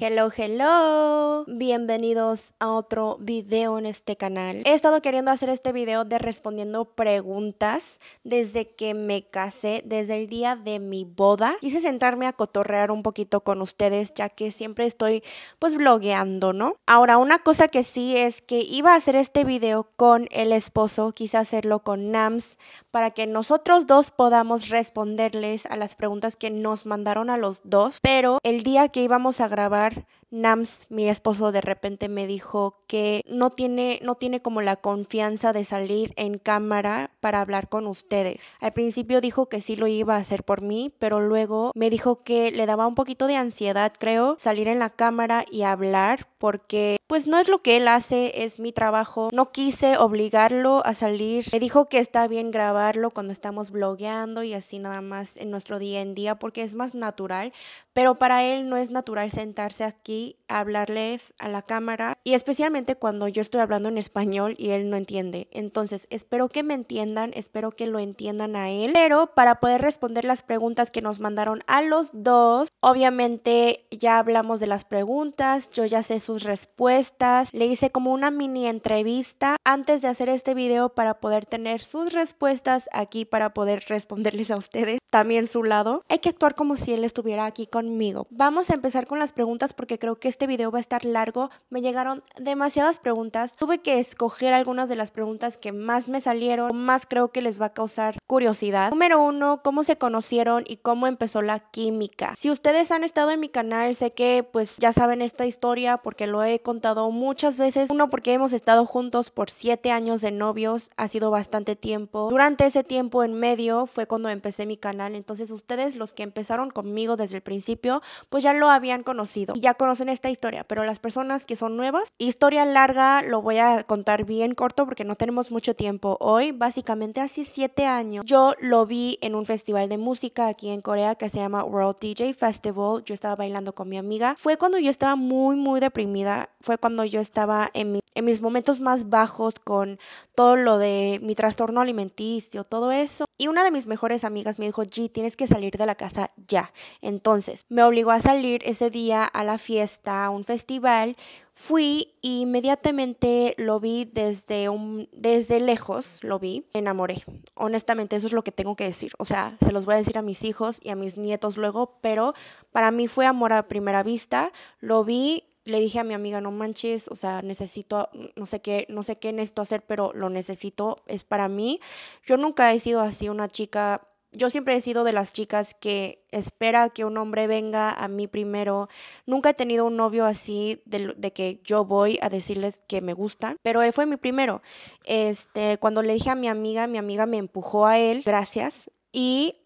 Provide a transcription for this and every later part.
Hello, hello. Bienvenidos a otro video en este canal. He estado queriendo hacer este video de respondiendo preguntas desde que me casé, desde el día de mi boda. Quise sentarme a cotorrear un poquito con ustedes ya que siempre estoy pues blogueando, ¿no? Ahora, una cosa que sí es que iba a hacer este video con el esposo, quise hacerlo con Nams para que nosotros dos podamos responderles a las preguntas que nos mandaron a los dos, pero el día que íbamos a grabar Nams, mi esposo, de repente me dijo que no tiene, no tiene como la confianza de salir en cámara para hablar con ustedes. Al principio dijo que sí lo iba a hacer por mí, pero luego me dijo que le daba un poquito de ansiedad, creo, salir en la cámara y hablar porque pues no es lo que él hace, es mi trabajo. No quise obligarlo a salir. Me dijo que está bien grabarlo cuando estamos blogueando y así nada más en nuestro día en día porque es más natural, pero para él no es natural sentarse aquí a hablarles a la cámara y especialmente cuando yo estoy hablando en español y él no entiende. Entonces, espero que me entiendan, espero que lo entiendan a él, pero para poder responder las preguntas que nos mandaron a los dos, obviamente ya hablamos de las preguntas, yo ya sé sus respuestas, le hice como una mini entrevista antes de hacer este video para poder tener sus respuestas aquí para poder responderles a ustedes también su lado. Hay que actuar como si él estuviera aquí conmigo. Vamos a empezar con las preguntas porque creo que este video va a estar largo. Me llegaron demasiadas preguntas. Tuve que escoger algunas de las preguntas que más me salieron, más creo que les va a causar curiosidad. Número uno, ¿cómo se conocieron y cómo empezó la química? Si ustedes han estado en mi canal, sé que pues ya saben esta historia porque lo he contado muchas veces. Uno, porque hemos estado juntos por siete años de novios, ha sido bastante tiempo. Durante ese tiempo en medio fue cuando empecé mi canal, entonces ustedes los que empezaron conmigo desde el principio, pues ya lo habían conocido y ya conocen esta historia, pero las personas que son nuevas, historia larga, lo voy a contar bien corto porque no tenemos mucho tiempo hoy. Básicamente hace siete años yo lo vi en un festival de música aquí en Corea que se llama World DJ Festival. Yo estaba bailando con mi amiga. Fue cuando yo estaba muy, muy deprimida. Fue cuando yo estaba en, mis momentos más bajos con todo lo de mi trastorno alimenticio, todo eso. Y una de mis mejores amigas me dijo, G, tienes que salir de la casa ya. Entonces, me obligó a salir ese día a la fiesta, a un festival, fui inmediatamente lo vi desde, un, desde lejos, lo vi, enamoré. Honestamente, eso es lo que tengo que decir. O sea, se los voy a decir a mis hijos y a mis nietos luego, pero para mí fue amor a primera vista. Lo vi, le dije a mi amiga, no manches, o sea, necesito, no sé qué, no sé qué necesito hacer, pero lo necesito, es para mí. Yo nunca he sido así una chica yo siempre he sido de las chicas que espera que un hombre venga a mí primero. Nunca he tenido un novio así de, que yo voy a decirles que me gustan, pero él fue mi primero. Este, cuando le dije a mi amiga, mi amiga me empujó a él, gracias, y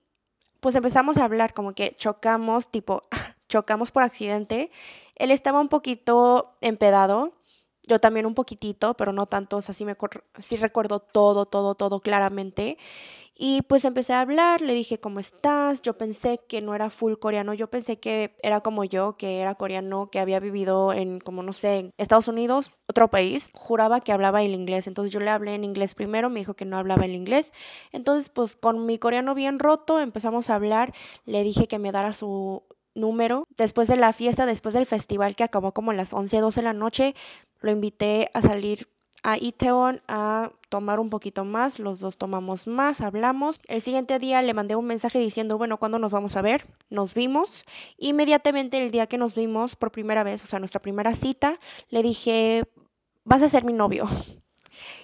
pues empezamos a hablar como que chocamos, tipo, chocamos por accidente. Él estaba un poquito empedado, yo también un poquitito, pero no tanto, o sea, me, sí recuerdo todo, todo, todo claramente. Y pues empecé a hablar, le dije, ¿cómo estás? Yo pensé que no era full coreano, yo pensé que era como yo, que era coreano, que había vivido en, como no sé, Estados Unidos, otro país. Juraba que hablaba el inglés, entonces yo le hablé en inglés primero, me dijo que no hablaba el inglés. Entonces, pues con mi coreano bien roto empezamos a hablar, le dije que me dara su número. Después de la fiesta, después del festival que acabó como a las 11, 12 de la noche, lo invité a salir a Iteon a tomar un poquito más, los dos tomamos más, hablamos. El siguiente día le mandé un mensaje diciendo, bueno, ¿cuándo nos vamos a ver? Nos vimos. Inmediatamente el día que nos vimos por primera vez, o sea, nuestra primera cita, le dije, vas a ser mi novio.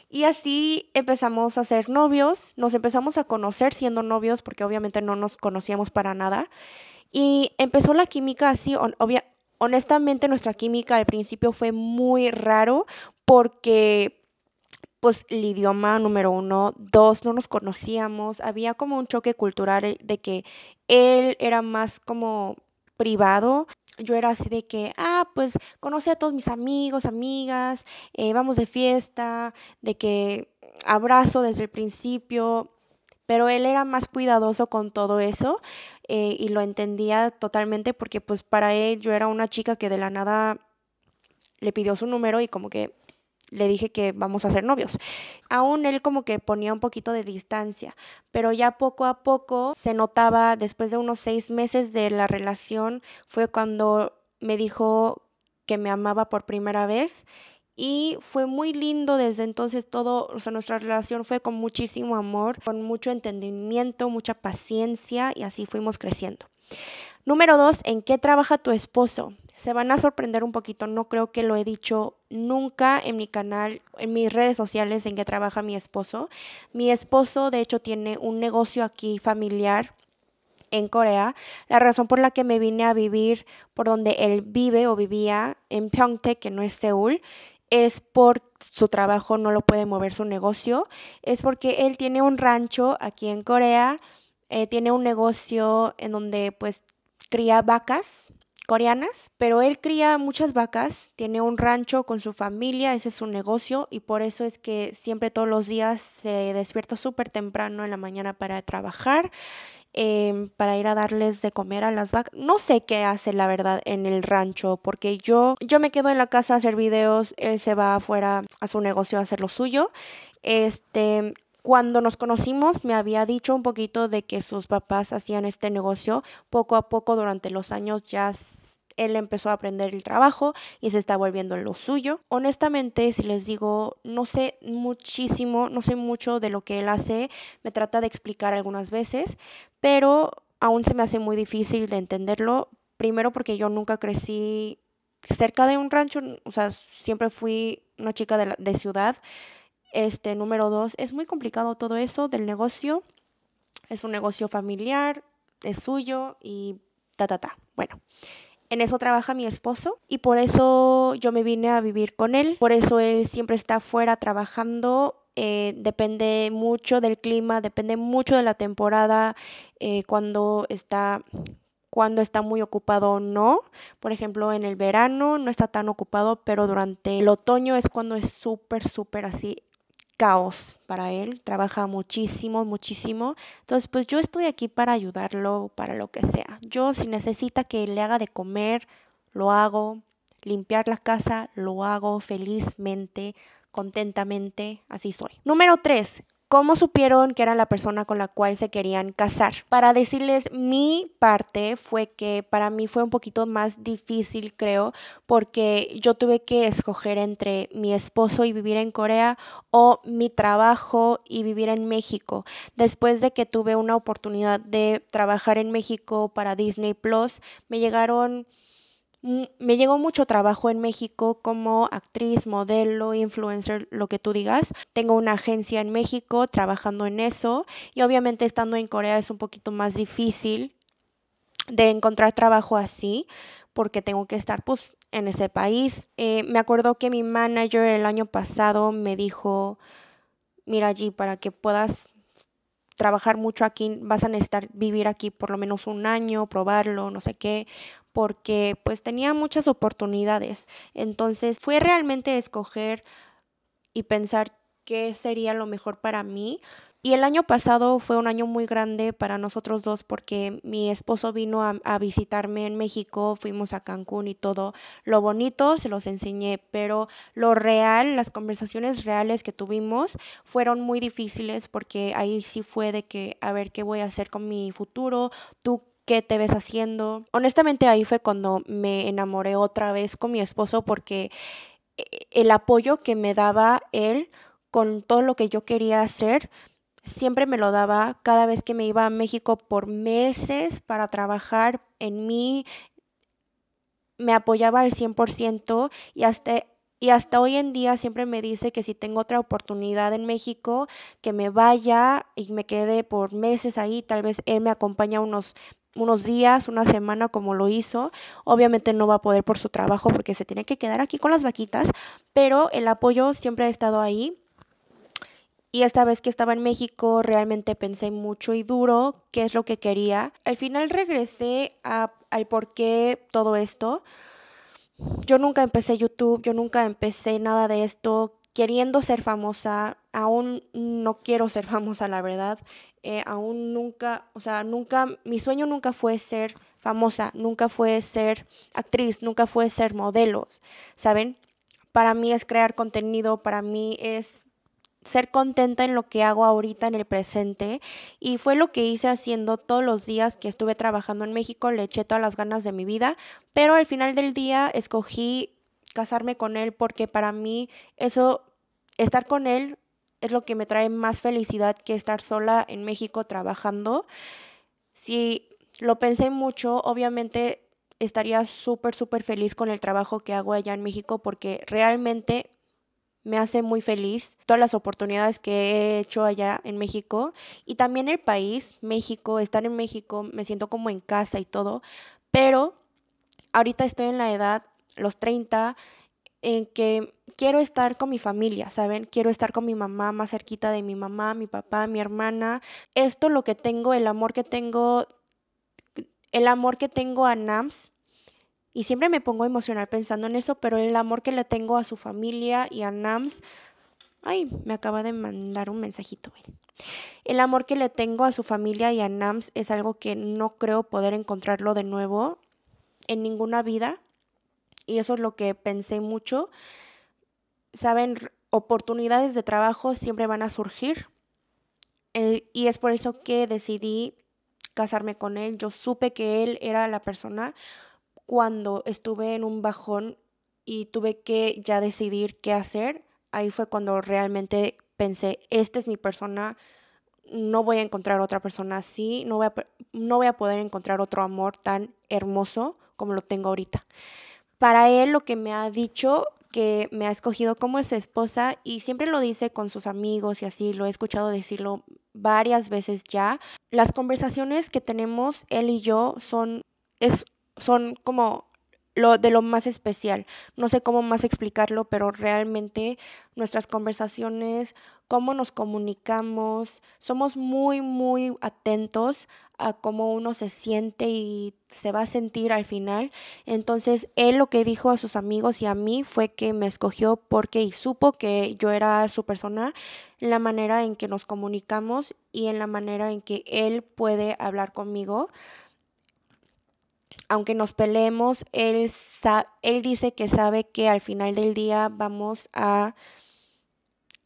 Y así empezamos a ser novios, nos empezamos a conocer siendo novios, porque obviamente no nos conocíamos para nada. Y empezó la química así, honestamente nuestra química al principio fue muy raro porque pues el idioma número uno, dos, no nos conocíamos, había como un choque cultural eh, de que él era más como privado. Yo era así de que, ah, pues conocí a todos mis amigos, amigas, eh, vamos de fiesta, de que abrazo desde el principio, pero él era más cuidadoso con todo eso eh, y lo entendía totalmente porque pues para él yo era una chica que de la nada le pidió su número y como que le dije que vamos a ser novios. Aún él como que ponía un poquito de distancia, pero ya poco a poco se notaba, después de unos seis meses de la relación, fue cuando me dijo que me amaba por primera vez y fue muy lindo desde entonces todo, o sea, nuestra relación fue con muchísimo amor, con mucho entendimiento, mucha paciencia y así fuimos creciendo. Número dos, ¿en qué trabaja tu esposo? Se van a sorprender un poquito, no creo que lo he dicho nunca en mi canal, en mis redes sociales en que trabaja mi esposo. Mi esposo, de hecho, tiene un negocio aquí familiar en Corea. La razón por la que me vine a vivir por donde él vive o vivía en Pyeongtaek, que no es Seúl, es por su trabajo, no lo puede mover su negocio. Es porque él tiene un rancho aquí en Corea, eh, tiene un negocio en donde pues cría vacas coreanas, pero él cría muchas vacas, tiene un rancho con su familia, ese es su negocio y por eso es que siempre todos los días se despierta súper temprano en la mañana para trabajar, em, para ir a darles de comer a las vacas. No sé qué hace la verdad en el rancho porque yo, yo me quedo en la casa a hacer videos, él se va afuera a su negocio a hacer lo suyo. Este, cuando nos conocimos me había dicho un poquito de que sus papás hacían este negocio. Poco a poco durante los años ya él empezó a aprender el trabajo y se está volviendo lo suyo. Honestamente, si les digo, no sé muchísimo, no sé mucho de lo que él hace, me trata de explicar algunas veces, pero aún se me hace muy difícil de entenderlo. Primero porque yo nunca crecí cerca de un rancho, o sea, siempre fui una chica de, ciudad. Este, número dos, es muy complicado todo eso del negocio. Es un negocio familiar, es suyo y ta, ta, ta. Bueno, en eso trabaja mi esposo y por eso yo me vine a vivir con él. Por eso él siempre está afuera trabajando. Eh, depende mucho del clima, depende mucho de la temporada, eh, cuando está cuando está muy ocupado o no. Por ejemplo, en el verano no está tan ocupado, pero durante el otoño es cuando es súper, súper así caos para él, trabaja muchísimo, muchísimo. Entonces, pues yo estoy aquí para ayudarlo, para lo que sea. Yo si necesita que le haga de comer, lo hago. Limpiar la casa, lo hago felizmente, contentamente, así soy. Número tres, cómo supieron que era la persona con la cual se querían casar. Para decirles mi parte fue que para mí fue un poquito más difícil, creo, porque yo tuve que escoger entre mi esposo y vivir en Corea o mi trabajo y vivir en México. Después de que tuve una oportunidad de trabajar en México para Disney Plus, me llegaron me llegó mucho trabajo en México como actriz, modelo, influencer, lo que tú digas. Tengo una agencia en México trabajando en eso y obviamente estando en Corea es un poquito más difícil de encontrar trabajo así porque tengo que estar pues en ese país. Eh, me acuerdo que mi manager el año pasado me dijo, mira allí, para que puedas trabajar mucho aquí, vas a necesitar vivir aquí por lo menos un año, probarlo, no sé qué, porque pues tenía muchas oportunidades. Entonces fue realmente escoger y pensar qué sería lo mejor para mí. Y el año pasado fue un año muy grande para nosotros dos porque mi esposo vino a, visitarme en México, fuimos a Cancún y todo. Lo bonito se los enseñé, pero lo real, las conversaciones reales que tuvimos fueron muy difíciles porque ahí sí fue de que, a ver, ¿qué voy a hacer con mi futuro? ¿Tú qué te ves haciendo. Honestamente ahí fue cuando me enamoré otra vez con mi esposo porque eh, el apoyo que me daba él con todo lo que yo quería hacer, siempre me lo daba cada vez que me iba a México por meses para trabajar en mí. Me apoyaba al 100% y hasta, y hasta hoy en día siempre me dice que si tengo otra oportunidad en México, que me vaya y me quede por meses ahí. Tal vez él me acompaña unos unos días, una semana como lo hizo. Obviamente no va a poder por su trabajo porque se tiene que quedar aquí con las vaquitas, pero el apoyo siempre ha estado ahí. Y esta vez que estaba en México realmente pensé mucho y duro qué es lo que quería. Al final regresé a, al por qué todo esto. Yo nunca empecé YouTube, yo nunca empecé nada de esto queriendo ser famosa aún no quiero ser famosa, la verdad. Eh, aún nunca, o sea, nunca, mi sueño nunca fue ser famosa, nunca fue ser actriz, nunca fue ser modelo, ¿saben? Para mí es crear contenido, para mí es ser contenta en lo que hago ahorita en el presente y fue lo que hice haciendo todos los días que estuve trabajando en México, le eché todas las ganas de mi vida, pero al final del día escogí casarme con él porque para mí eso, estar con él es lo que me trae más felicidad que estar sola en México trabajando. Si lo pensé mucho, obviamente estaría súper, súper feliz con el trabajo que hago allá en México porque realmente me hace muy feliz todas las oportunidades que he hecho allá en México y también el país, México, estar en México, me siento como en casa y todo, pero ahorita estoy en la edad, los 30, en que quiero estar con mi familia, ¿saben? Quiero estar con mi mamá, más cerquita de mi mamá, mi papá, mi hermana. Esto lo que tengo, el amor que tengo, el amor que tengo a Nams. Y siempre me pongo emocional pensando en eso, pero el amor que le tengo a su familia y a Nams. Ay, me acaba de mandar un mensajito. El amor que le tengo a su familia y a Nams es algo que no creo poder encontrarlo de nuevo en ninguna vida. Y eso es lo que pensé mucho. Saben, oportunidades de trabajo siempre van a surgir. Eh, y es por eso que decidí casarme con él. Yo supe que él era la persona cuando estuve en un bajón y tuve que ya decidir qué hacer. Ahí fue cuando realmente pensé, esta es mi persona, no voy a encontrar otra persona así, no voy a, no voy a poder encontrar otro amor tan hermoso como lo tengo ahorita para él lo que me ha dicho que me ha escogido como su esposa y siempre lo dice con sus amigos y así, lo he escuchado decirlo varias veces ya. Las conversaciones que tenemos él y yo son, es, son como lo de lo más especial. No sé cómo más explicarlo, pero realmente nuestras conversaciones, cómo nos comunicamos, somos muy, muy atentos a cómo uno se siente y se va a sentir al final. Entonces, él lo que dijo a sus amigos y a mí fue que me escogió porque y supo que yo era su persona, la manera en que nos comunicamos y en la manera en que él puede hablar conmigo. Aunque nos peleemos, él, él dice que sabe que al final del día vamos a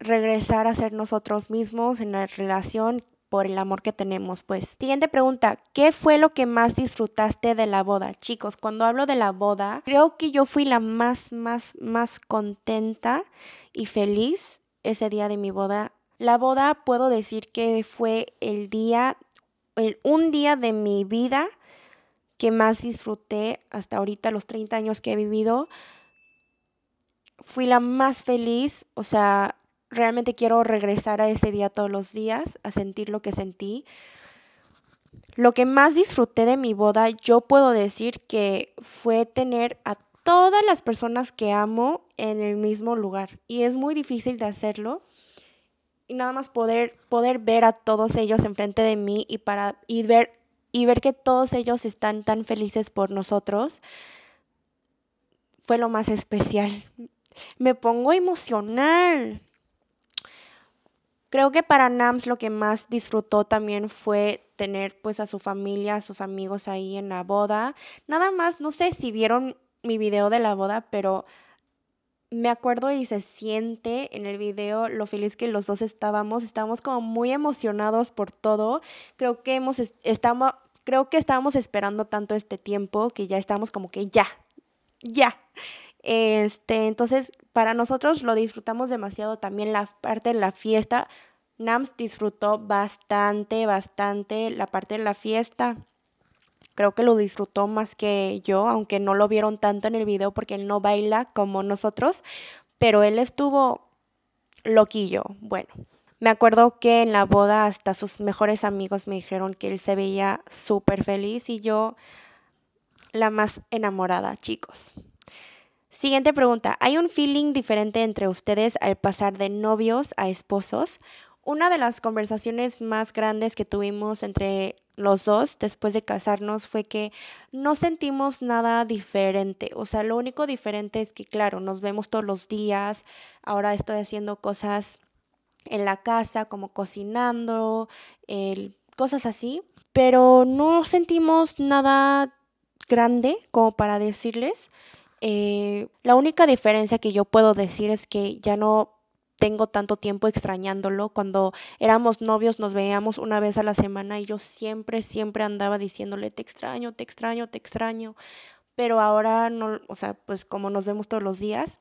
regresar a ser nosotros mismos en la relación por el amor que tenemos, pues. Siguiente pregunta, ¿qué fue lo que más disfrutaste de la boda? Chicos, cuando hablo de la boda, creo que yo fui la más, más, más contenta y feliz ese día de mi boda. La boda puedo decir que fue el día, el, un día de mi vida que más disfruté hasta ahorita, los 30 años que he vivido. Fui la más feliz, o sea, realmente quiero regresar a ese día todos los días, a sentir lo que sentí. Lo que más disfruté de mi boda, yo puedo decir que fue tener a todas las personas que amo en el mismo lugar. Y es muy difícil de hacerlo. Y nada más poder, poder ver a todos ellos enfrente de mí y, para, y, ver, y ver que todos ellos están tan felices por nosotros fue lo más especial. Me pongo emocional. Creo que para Nams lo que más disfrutó también fue tener pues a su familia, a sus amigos ahí en la boda. Nada más, no sé si vieron mi video de la boda, pero me acuerdo y se siente en el video lo feliz que los dos estábamos. Estábamos como muy emocionados por todo. Creo que hemos estamos, creo que estábamos esperando tanto este tiempo que ya estamos como que ya, ya. Este, entonces, para nosotros lo disfrutamos demasiado también la parte de la fiesta. Nams disfrutó bastante, bastante la parte de la fiesta. Creo que lo disfrutó más que yo, aunque no lo vieron tanto en el video porque él no baila como nosotros, pero él estuvo loquillo. Bueno, me acuerdo que en la boda hasta sus mejores amigos me dijeron que él se veía súper feliz y yo la más enamorada, chicos. Siguiente pregunta. ¿Hay un feeling diferente entre ustedes al pasar de novios a esposos? Una de las conversaciones más grandes que tuvimos entre los dos después de casarnos fue que no sentimos nada diferente. O sea, lo único diferente es que, claro, nos vemos todos los días. Ahora estoy haciendo cosas en la casa, como cocinando, cosas así. Pero no sentimos nada grande como para decirles. Eh, la única diferencia que yo puedo decir es que ya no tengo tanto tiempo extrañándolo. Cuando éramos novios nos veíamos una vez a la semana y yo siempre, siempre andaba diciéndole, te extraño, te extraño, te extraño. Pero ahora no, o sea, pues como nos vemos todos los días.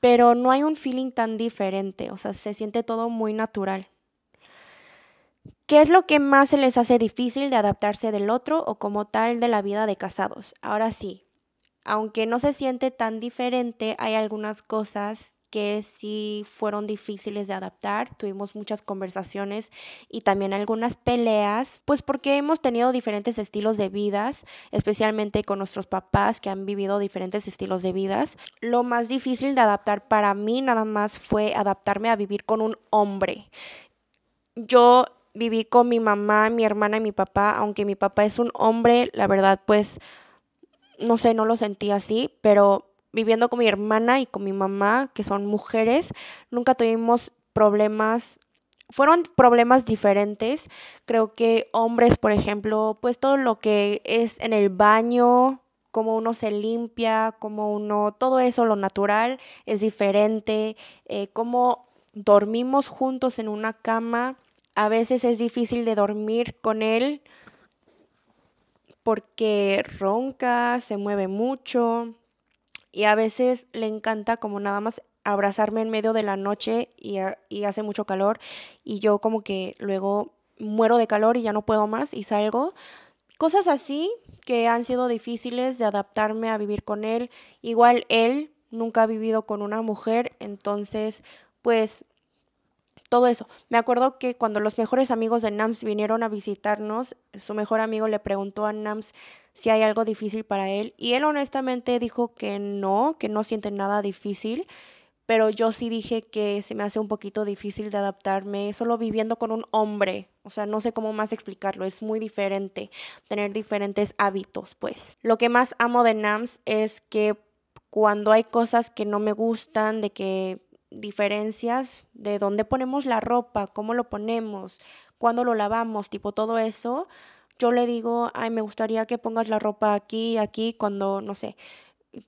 Pero no hay un feeling tan diferente, o sea, se siente todo muy natural. ¿Qué es lo que más se les hace difícil de adaptarse del otro o como tal de la vida de casados? Ahora sí, aunque no se siente tan diferente, hay algunas cosas que sí fueron difíciles de adaptar, tuvimos muchas conversaciones y también algunas peleas, pues porque hemos tenido diferentes estilos de vidas, especialmente con nuestros papás que han vivido diferentes estilos de vidas. Lo más difícil de adaptar para mí nada más fue adaptarme a vivir con un hombre. Yo viví con mi mamá, mi hermana y mi papá, aunque mi papá es un hombre, la verdad pues no sé, no lo sentí así, pero viviendo con mi hermana y con mi mamá, que son mujeres, nunca tuvimos problemas fueron problemas diferentes. Creo que hombres, por ejemplo, pues todo lo que es en el baño, cómo uno se limpia, cómo uno, todo eso, lo natural, es diferente, eh, cómo dormimos juntos en una cama. A veces es difícil de dormir con él porque ronca, se mueve mucho y a veces le encanta como nada más abrazarme en medio de la noche y, hace mucho calor y yo como que luego muero de calor y ya no puedo más y salgo. Cosas así que han sido difíciles de adaptarme a vivir con él. Igual él nunca ha vivido con una mujer, entonces pues todo eso. Me acuerdo que cuando los mejores amigos de Nams vinieron a visitarnos, su mejor amigo le preguntó a Nams si hay algo difícil para él y él honestamente dijo que no, que no siente nada difícil, pero yo sí dije que se me hace un poquito difícil de adaptarme solo viviendo con un hombre. O sea, no sé cómo más explicarlo, es muy diferente tener diferentes hábitos, pues. Lo que más amo de Nams es que cuando hay cosas que no me gustan, de que diferencias de dónde ponemos la ropa, cómo lo ponemos, cuándo lo lavamos, tipo todo eso, yo le digo, ay, me gustaría que pongas la ropa aquí, aquí, cuando, no sé,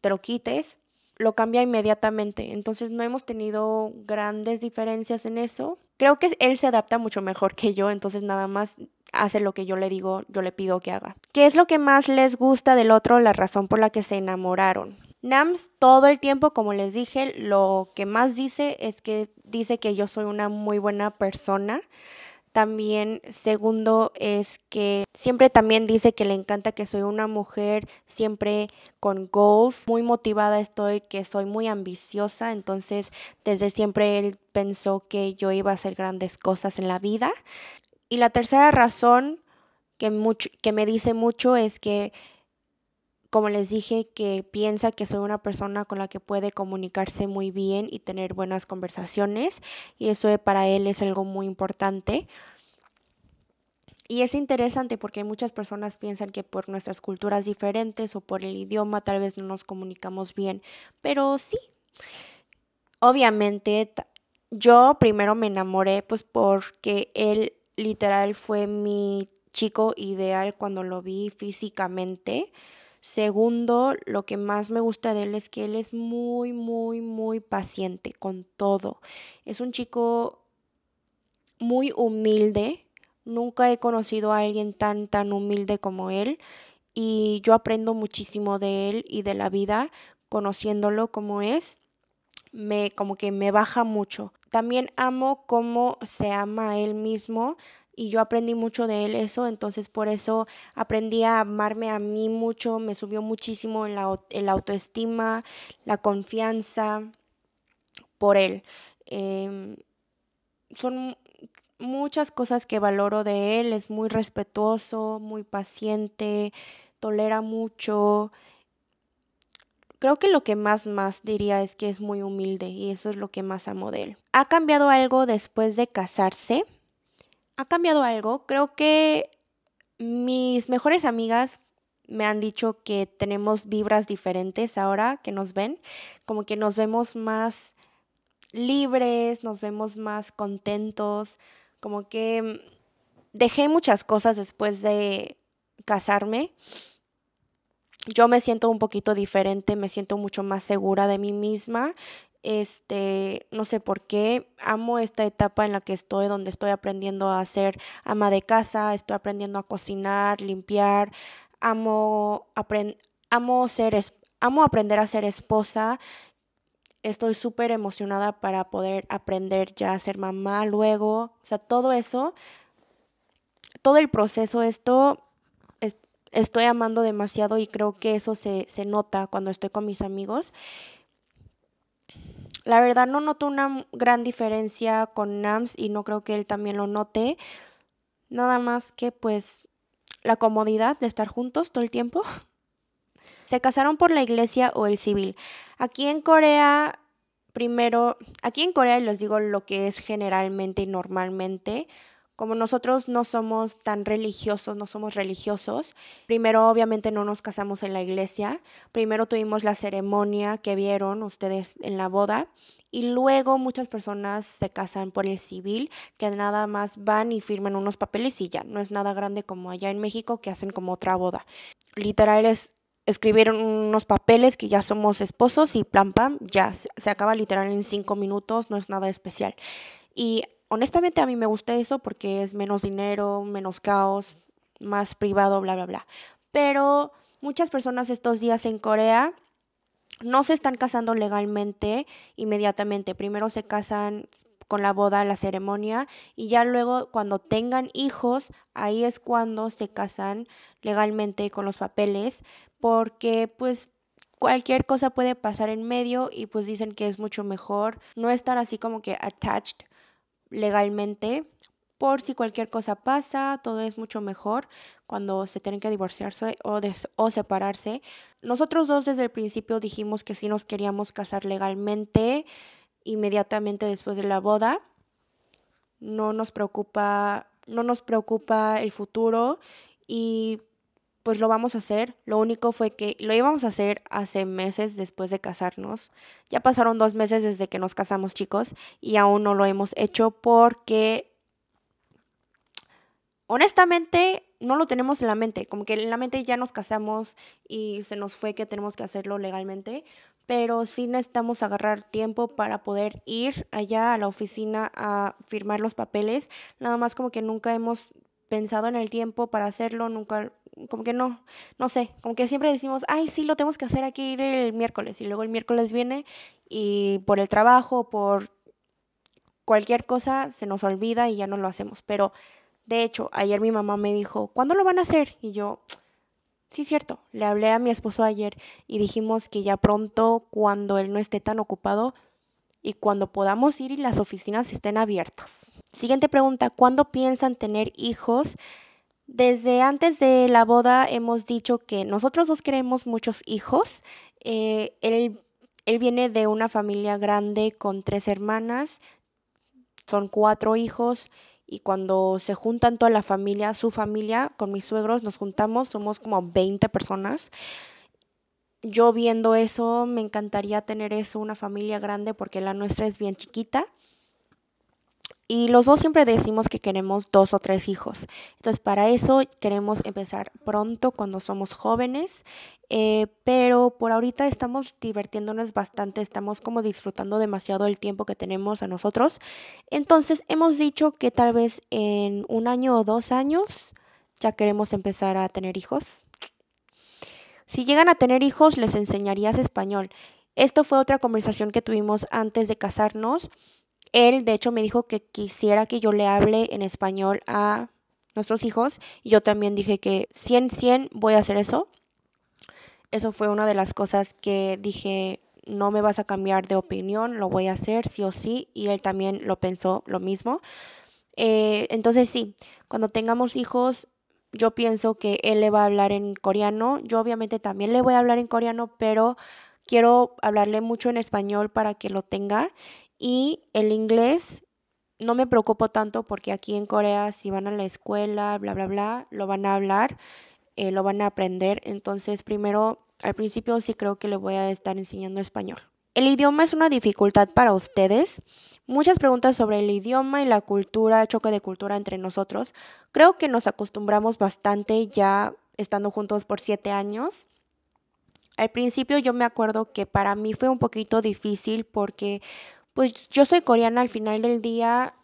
te lo quites, lo cambia inmediatamente. Entonces no hemos tenido grandes diferencias en eso. Creo que él se adapta mucho mejor que yo, entonces nada más hace lo que yo le digo, yo le pido que haga. ¿Qué es lo que más les gusta del otro, la razón por la que se enamoraron? NAMS todo el tiempo, como les dije, lo que más dice es que dice que yo soy una muy buena persona. También, segundo, es que siempre también dice que le encanta que soy una mujer, siempre con goals, muy motivada estoy, que soy muy ambiciosa, entonces desde siempre él pensó que yo iba a hacer grandes cosas en la vida. Y la tercera razón que, que me dice mucho es que como les dije, que piensa que soy una persona con la que puede comunicarse muy bien y tener buenas conversaciones. Y eso para él es algo muy importante. Y es interesante porque muchas personas piensan que por nuestras culturas diferentes o por el idioma tal vez no nos comunicamos bien, pero sí. Obviamente yo primero me enamoré pues porque él literal fue mi chico ideal cuando lo vi físicamente. Segundo, lo que más me gusta de él es que él es muy, muy, muy paciente con todo. Es un chico muy humilde. Nunca he conocido a alguien tan, tan humilde como él. Y yo aprendo muchísimo de él y de la vida conociéndolo como es. Me, como que me baja mucho. También amo cómo se ama a él mismo, y yo aprendí mucho de él eso, entonces por eso aprendí a amarme a mí mucho, me subió muchísimo en la, autoestima, la confianza por él. Em, son muchas cosas que valoro de él, es muy respetuoso, muy paciente, tolera mucho. Creo que lo que más más diría es que es muy humilde y eso es lo que más amo de él. ¿Ha cambiado algo después de casarse? ha cambiado algo. Creo que mis mejores amigas me han dicho que tenemos vibras diferentes ahora que nos ven, como que nos vemos más libres, nos vemos más contentos, como que dejé muchas cosas después de casarme. Yo me siento un poquito diferente, me siento mucho más segura de mí misma este, no sé por qué, amo esta etapa en la que estoy, donde estoy aprendiendo a ser ama de casa, estoy aprendiendo a cocinar, limpiar, amo, amo, ser amo aprender a ser esposa. Estoy súper emocionada para poder aprender ya a ser mamá luego. O sea, todo eso, todo el proceso, esto estoy amando demasiado y creo que eso se, se nota cuando estoy con mis amigos. La verdad no noto una gran diferencia con Nams y no creo que él también lo note. Nada más que pues la comodidad de estar juntos todo el tiempo. Se casaron por la iglesia o el civil. Aquí en Corea, primero, aquí en Corea les digo lo que es generalmente y normalmente como nosotros no somos tan religiosos, no somos religiosos, primero obviamente no nos casamos en la iglesia, primero tuvimos la ceremonia que vieron ustedes en la boda y luego muchas personas se casan por el civil, que nada más van y firman unos papeles y ya, no es nada grande como allá en México que hacen como otra boda. Literal es escribieron unos papeles que ya somos esposos y plan pam, ya se acaba literal en cinco minutos, no es nada especial. Y honestamente a mí me gusta eso porque es menos dinero, menos caos, más privado, bla, bla, bla. Pero muchas personas estos días en Corea no se están casando legalmente inmediatamente. Primero se casan con la boda, la ceremonia, y ya luego cuando tengan hijos, ahí es cuando se casan legalmente con los papeles, porque pues cualquier cosa puede pasar en medio y pues dicen que es mucho mejor no estar así como que attached legalmente por si cualquier cosa pasa, todo es mucho mejor cuando se tienen que divorciarse o, o, separarse. Nosotros dos desde el principio dijimos que si nos queríamos casar legalmente, inmediatamente después de la boda. No nos preocupa, no nos preocupa el futuro y pues lo vamos a hacer. Lo único fue que lo íbamos a hacer hace meses después de casarnos. Ya pasaron dos meses desde que nos casamos, chicos, y aún no lo hemos hecho porque, honestamente, no lo tenemos en la mente. Como que en la mente ya nos casamos y se nos fue que tenemos que hacerlo legalmente. Pero sí necesitamos agarrar tiempo para poder ir allá a la oficina a firmar los papeles. Nada más como que nunca hemos pensado en el tiempo para hacerlo, nunca como que no, no sé, como que siempre decimos, ay, sí, lo tenemos que hacer, hay que ir el miércoles. Y luego el miércoles viene y por el trabajo, por cualquier cosa, se nos olvida y ya no lo hacemos. Pero, de hecho, ayer mi mamá me dijo, ¿cuándo lo van a hacer? Y yo, sí, cierto, le hablé a mi esposo ayer y dijimos que ya pronto, cuando él no esté tan ocupado, y cuando podamos ir y las oficinas estén abiertas. Siguiente pregunta, ¿cuándo piensan tener hijos? Desde antes de la boda hemos dicho que nosotros dos queremos muchos hijos. Eh, él, él viene de una familia grande con tres hermanas, son cuatro hijos y cuando se juntan toda la familia, su familia, con mis suegros, nos juntamos, somos como 20 personas. Yo viendo eso, me encantaría tener eso, una familia grande, porque la nuestra es bien chiquita. Y los dos siempre decimos que queremos dos o tres hijos. Entonces, para eso queremos empezar pronto cuando somos jóvenes. Eh, pero por ahorita estamos divirtiéndonos bastante, estamos como disfrutando demasiado el tiempo que tenemos a nosotros. Entonces, hemos dicho que tal vez en un año o dos años ya queremos empezar a tener hijos. Si llegan a tener hijos, les enseñarías español. Esto fue otra conversación que tuvimos antes de casarnos él, de hecho, me dijo que quisiera que yo le hable en español a nuestros hijos. Y yo también dije que 100, 100 voy a hacer eso. Eso fue una de las cosas que dije, no me vas a cambiar de opinión, lo voy a hacer sí o sí. Y él también lo pensó lo mismo. Eh, entonces sí, cuando tengamos hijos, yo pienso que él le va a hablar en coreano. Yo obviamente también le voy a hablar en coreano, pero quiero hablarle mucho en español para que lo tenga y el inglés no me preocupo tanto porque aquí en Corea si van a la escuela, bla, bla, bla, lo van a hablar, eh, lo van a aprender. Entonces primero, al principio sí creo que le voy a estar enseñando español. El idioma es una dificultad para ustedes. Muchas preguntas sobre el idioma y la cultura, el choque de cultura entre nosotros. Creo que nos acostumbramos bastante ya estando juntos por siete años. Al principio yo me acuerdo que para mí fue un poquito difícil porque pues yo soy coreana al final del día,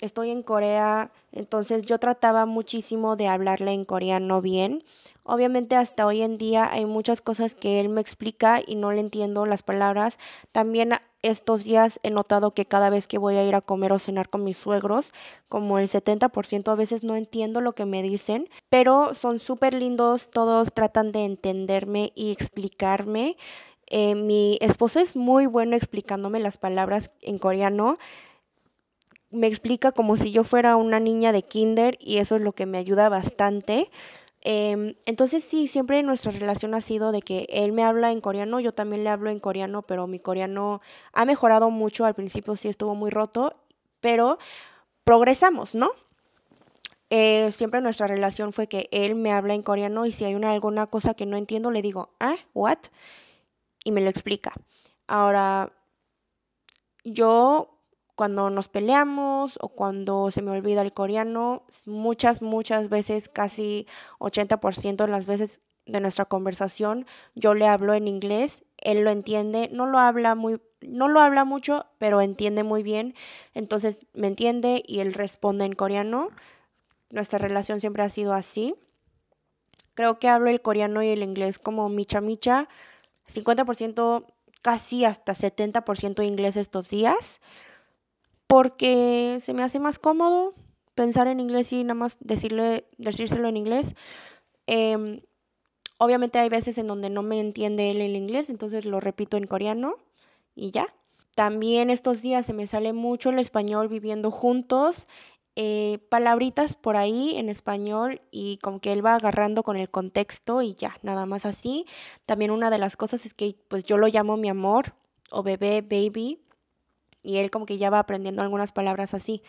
estoy en Corea, entonces yo trataba muchísimo de hablarle en coreano bien. Obviamente hasta hoy en día hay muchas cosas que él me explica y no le entiendo las palabras. También estos días he notado que cada vez que voy a ir a comer o cenar con mis suegros, como el 70% a veces no entiendo lo que me dicen, pero son súper lindos, todos tratan de entenderme y explicarme. Eh, mi esposo es muy bueno explicándome las palabras en coreano. Me explica como si yo fuera una niña de kinder y eso es lo que me ayuda bastante. Em, entonces sí, siempre nuestra relación ha sido de que él me habla en coreano, yo también le hablo en coreano, pero mi coreano ha mejorado mucho, al principio sí estuvo muy roto, pero progresamos, ¿no? Eh, siempre nuestra relación fue que él me habla en coreano y si hay una, alguna cosa que no entiendo, le digo, ah, what? y me lo explica. Ahora, yo cuando nos peleamos o cuando se me olvida el coreano, muchas, muchas veces, casi 80% de las veces de nuestra conversación, yo le hablo en inglés, él lo entiende, no lo habla muy no lo habla mucho, pero entiende muy bien, entonces me entiende y él responde en coreano. Nuestra relación siempre ha sido así. Creo que hablo el coreano y el inglés como micha micha 50%, casi hasta 70% inglés estos días, porque se me hace más cómodo pensar en inglés y nada más decirle, decírselo en inglés. Em, obviamente hay veces en donde no me entiende él el inglés, entonces lo repito en coreano y ya. También estos días se me sale mucho el español viviendo juntos eh, palabritas por ahí en español y como que él va agarrando con el contexto y ya, nada más así. También una de las cosas es que pues yo lo llamo mi amor o bebé, baby, y él como que ya va aprendiendo algunas palabras así.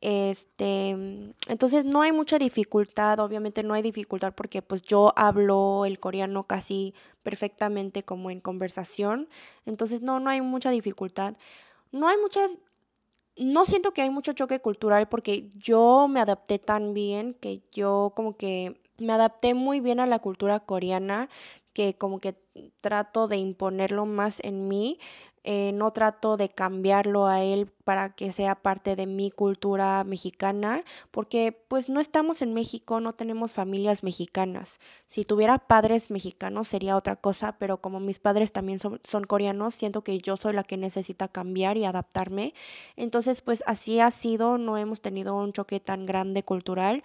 Este, mm, entonces no hay mucha dificultad, obviamente no hay dificultad porque pues yo hablo el coreano casi perfectamente como en conversación, entonces no, no hay mucha dificultad. No hay mucha no siento que hay mucho choque cultural porque yo me adapté tan bien que yo como que me adapté muy bien a la cultura coreana que como que trato de imponerlo más en mí, eh, no trato de cambiarlo a él para que sea parte de mi cultura mexicana, porque pues no estamos en México, no tenemos familias mexicanas. Si tuviera padres mexicanos sería otra cosa, pero como mis padres también son, son coreanos, siento que yo soy la que necesita cambiar y adaptarme. Entonces pues así ha sido, no hemos tenido un choque tan grande cultural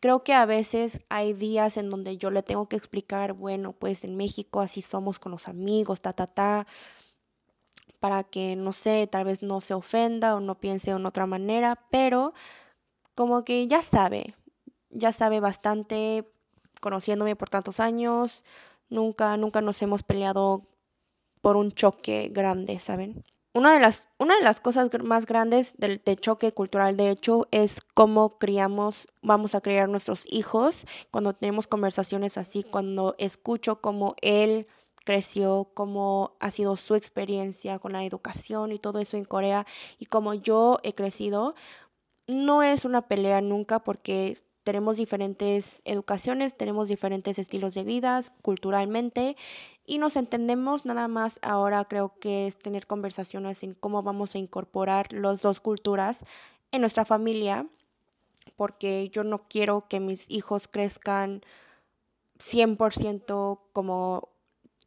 creo que a veces hay días en donde yo le tengo que explicar, bueno, pues en México así somos con los amigos, ta, ta, ta, para que, no sé, tal vez no se ofenda o no piense de otra manera, pero como que ya sabe, ya sabe bastante conociéndome por tantos años, nunca, nunca nos hemos peleado por un choque grande, ¿saben? Una de las, una de las cosas más grandes del choque cultural, de hecho, es cómo criamos, vamos a criar nuestros hijos. Cuando tenemos conversaciones así, cuando escucho cómo él creció, cómo ha sido su experiencia con la educación y todo eso en Corea y cómo yo he crecido. No es una pelea nunca porque tenemos diferentes educaciones, tenemos diferentes estilos de vida culturalmente y nos entendemos nada más ahora creo que es tener conversaciones en cómo vamos a incorporar las dos culturas en nuestra familia porque yo no quiero que mis hijos crezcan 100% como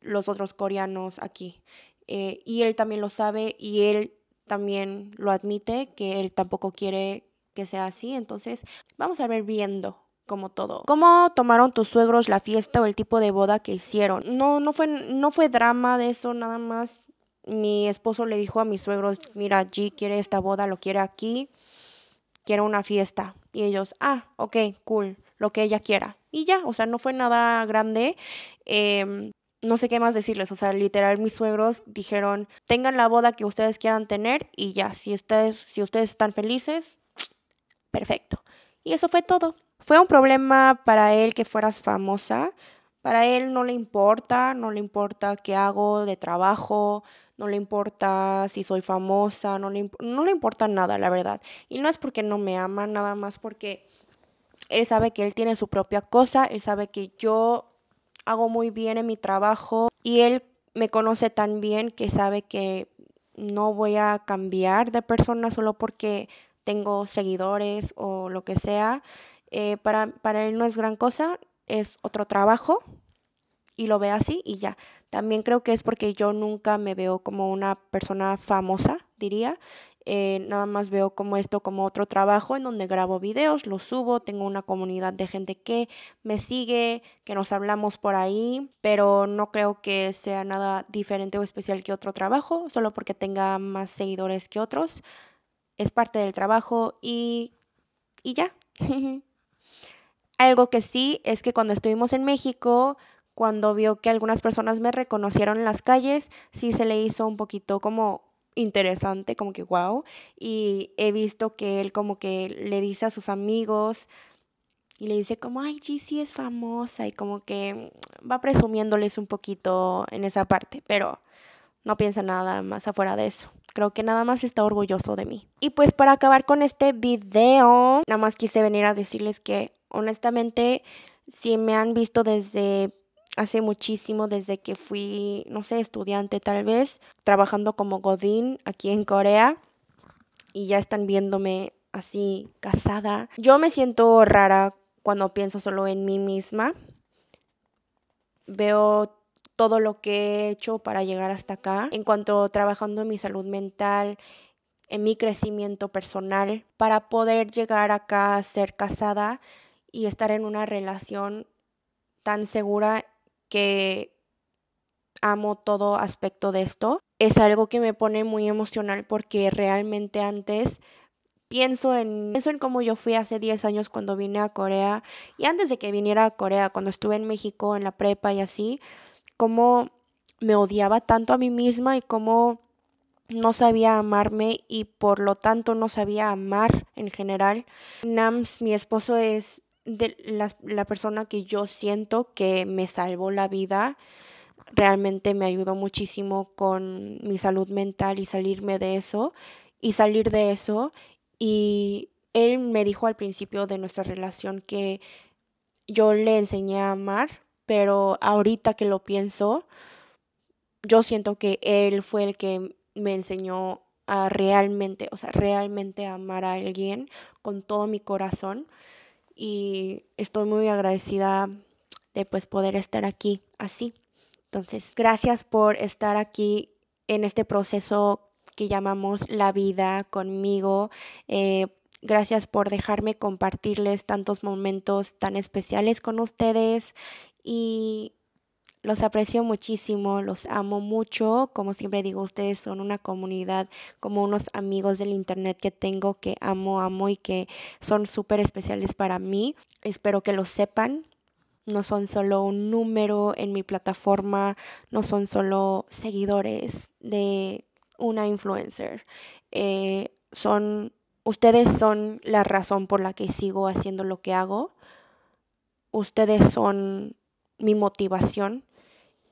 los otros coreanos aquí. Eh, y él también lo sabe y él también lo admite que él tampoco quiere que sea así. Entonces, vamos a ver viendo como todo. ¿Cómo tomaron tus suegros la fiesta o el tipo de boda que hicieron? No, no fue, no fue drama de eso, nada más. Mi esposo le dijo a mis suegros, mira, G quiere esta boda, lo quiere aquí, quiere una fiesta. Y ellos, ah, ok, cool, lo que ella quiera. Y ya, o sea, no fue nada grande. Eh, no sé qué más decirles, o sea, literal mis suegros dijeron, tengan la boda que ustedes quieran tener y ya, si ustedes, si ustedes están felices, perfecto. Y eso fue todo. Fue un problema para él que fueras famosa. Para él no le importa, no le importa qué hago de trabajo, no le importa si soy famosa, no le, no le importa nada, la verdad. Y no es porque no me ama, nada más porque él sabe que él tiene su propia cosa, él sabe que yo hago muy bien en mi trabajo y él me conoce tan bien que sabe que no voy a cambiar de persona solo porque tengo seguidores o lo que sea. Eh, para, para él no es gran cosa, es otro trabajo y lo ve así y ya. También creo que es porque yo nunca me veo como una persona famosa, diría. Eh, nada más veo como esto como otro trabajo en donde grabo videos, los subo, tengo una comunidad de gente que me sigue, que nos hablamos por ahí, pero no creo que sea nada diferente o especial que otro trabajo, solo porque tenga más seguidores que otros. Es parte del trabajo y, y ya. Algo que sí es que cuando estuvimos en México, cuando vio que algunas personas me reconocieron en las calles, sí se le hizo un poquito como interesante, como que wow. Y he visto que él como que le dice a sus amigos y le dice como, ay, GC es famosa y como que va presumiéndoles un poquito en esa parte, pero no piensa nada más afuera de eso. Creo que nada más está orgulloso de mí. Y pues para acabar con este video, nada más quise venir a decirles que honestamente si me han visto desde hace muchísimo, desde que fui, no sé, estudiante tal vez, trabajando como Godín aquí en Corea y ya están viéndome así casada. Yo me siento rara cuando pienso solo en mí misma. Veo todo lo que he hecho para llegar hasta acá. En cuanto trabajando en mi salud mental, en mi crecimiento personal, para poder llegar acá a ser casada y estar en una relación tan segura que amo todo aspecto de esto. Es algo que me pone muy emocional porque realmente antes pienso en, pienso en cómo yo fui hace 10 años cuando vine a Corea y antes de que viniera a Corea, cuando estuve en México, en la prepa y así, cómo me odiaba tanto a mí misma y cómo no sabía amarme y por lo tanto no sabía amar en general. Nams, mi esposo, es de la, la, persona que yo siento que me salvó la vida. Realmente me ayudó muchísimo con mi salud mental y salirme de eso y salir de eso. Y él me dijo al principio de nuestra relación que yo le enseñé a amar, pero ahorita que lo pienso, yo siento que él fue el que me enseñó a realmente, o sea, realmente amar a alguien con todo mi corazón y estoy muy agradecida de pues poder estar aquí así. Entonces, gracias por estar aquí en este proceso que llamamos la vida conmigo. Eh, gracias por dejarme compartirles tantos momentos tan especiales con ustedes y los aprecio muchísimo, los amo mucho. Como siempre digo, ustedes son una comunidad, como unos amigos del Internet que tengo, que amo, amo y que son súper especiales para mí. Espero que lo sepan. No son solo un número en mi plataforma, no son solo seguidores de una influencer. Eh, son, ustedes son la razón por la que sigo haciendo lo que hago. Ustedes son mi motivación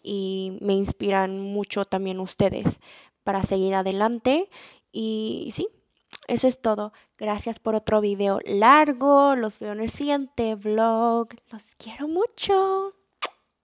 y me inspiran mucho también ustedes para seguir adelante. Y sí, eso es todo. Gracias por otro video largo. Los veo en el siguiente vlog. Los quiero mucho.